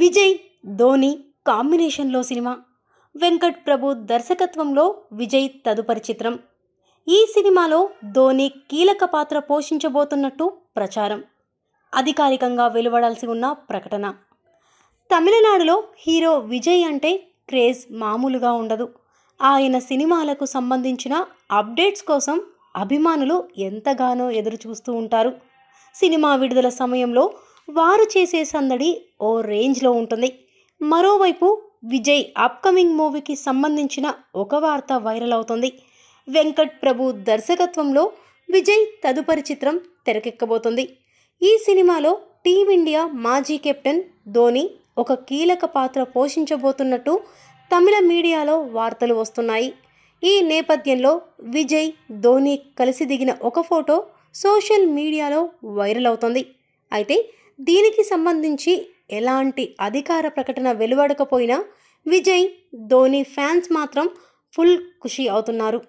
విజయ్ ధోని కాంబినేషన్లో సినిమా వెంకట్ ప్రభు దర్శకత్వంలో విజయ్ తదుపరి చిత్రం ఈ సినిమాలో ధోని కీలక పాత్ర పోషించబోతున్నట్టు ప్రచారం అధికారికంగా వెలువడాల్సి ఉన్న ప్రకటన తమిళనాడులో హీరో విజయ్ అంటే క్రేజ్ మామూలుగా ఉండదు ఆయన సినిమాలకు సంబంధించిన అప్డేట్స్ కోసం అభిమానులు ఎంతగానో ఎదురుచూస్తూ ఉంటారు సినిమా విడుదల సమయంలో వారు చేసే సందడి ఓ రేంజ్లో ఉంటుంది మరోవైపు విజయ్ అప్కమింగ్ మూవీకి సంబంధించిన ఒక వార్త వైరల్ అవుతుంది వెంకట్ ప్రభు దర్శకత్వంలో విజయ్ తదుపరి చిత్రం తెరకెక్కబోతుంది ఈ సినిమాలో టీమిండియా మాజీ కెప్టెన్ ధోని ఒక కీలక పాత్ర పోషించబోతున్నట్టు తమిళ మీడియాలో వార్తలు వస్తున్నాయి ఈ నేపథ్యంలో విజయ్ ధోని కలిసి దిగిన ఒక ఫోటో సోషల్ మీడియాలో వైరల్ అవుతుంది అయితే దీనికి సంబంధించి ఎలాంటి అధికార ప్రకటన వెలువడకపోయినా విజయ్ ధోని ఫ్యాన్స్ మాత్రం ఫుల్ ఖుషీ అవుతున్నారు